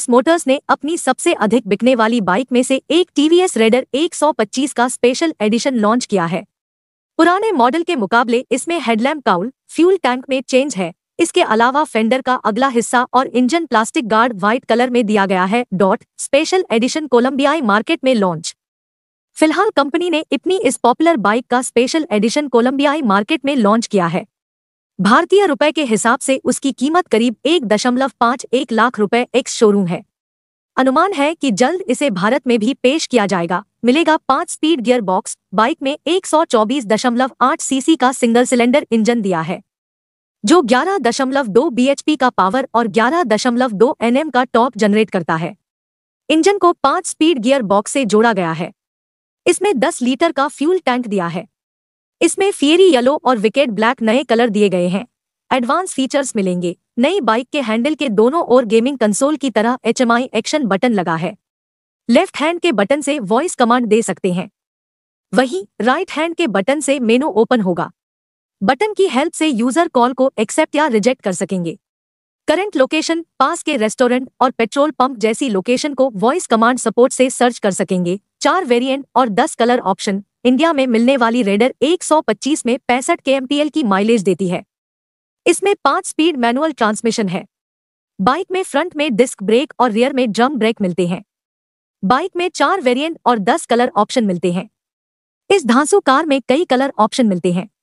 TVS Motors ने अपनी सबसे अधिक बिकने वाली बाइक में से एक टीवीएस रेडर 125 का स्पेशल एडिशन लॉन्च किया है पुराने मॉडल के मुकाबले इसमें हेडलैम्प काउल फ्यूल टैंक में चेंज है इसके अलावा फेंडर का अगला हिस्सा और engine plastic guard white colour में दिया गया है डॉट स्पेशल एडिशन कोलंबियाई मार्केट में लॉन्च फिलहाल कंपनी ने इतनी इस पॉपुलर बाइक का स्पेशल एडिशन कोलंबियाई मार्केट में लॉन्च किया है भारतीय रुपए के हिसाब से उसकी कीमत करीब एक दशमलव पाँच एक लाख रुपए एक्स शोरूम है अनुमान है कि जल्द इसे भारत में भी पेश किया जाएगा मिलेगा पाँच स्पीड गियर बॉक्स बाइक में एक सौ चौबीस दशमलव आठ सीसी का सिंगल सिलेंडर इंजन दिया है जो ग्यारह दशमलव दो बीएचपी का पावर और ग्यारह दशमलव दो एनएम का टॉप जनरेट करता है इंजन को पाँच स्पीड गियर बॉक्स से जोड़ा गया है इसमें दस लीटर का फ्यूल टैंक दिया है इसमें फियरी येलो और विकेट ब्लैक नए कलर दिए गए हैं एडवांस फीचर्स मिलेंगे नई बाइक के हैंडल के दोनों ओर गेमिंग कंसोल की तरह एच एक्शन बटन लगा है लेफ्ट हैंड के बटन से वॉइस कमांड दे सकते हैं वहीं राइट हैंड के बटन से मेनू ओपन होगा बटन की हेल्प से यूजर कॉल को एक्सेप्ट या रिजेक्ट कर सकेंगे करंट लोकेशन पास के रेस्टोरेंट और पेट्रोल पंप जैसी लोकेशन को वॉइस कमांड सपोर्ट से सर्च कर सकेंगे चार वेरिएंट और दस कलर ऑप्शन इंडिया में मिलने वाली रेडर 125 में पैंसठ के की माइलेज देती है इसमें पांच स्पीड मैनुअल ट्रांसमिशन है बाइक में फ्रंट में डिस्क ब्रेक और रियर में ड्रम ब्रेक मिलते हैं बाइक में चार वेरियंट और दस कलर ऑप्शन मिलते हैं इस धांसू कार में कई कलर ऑप्शन मिलते हैं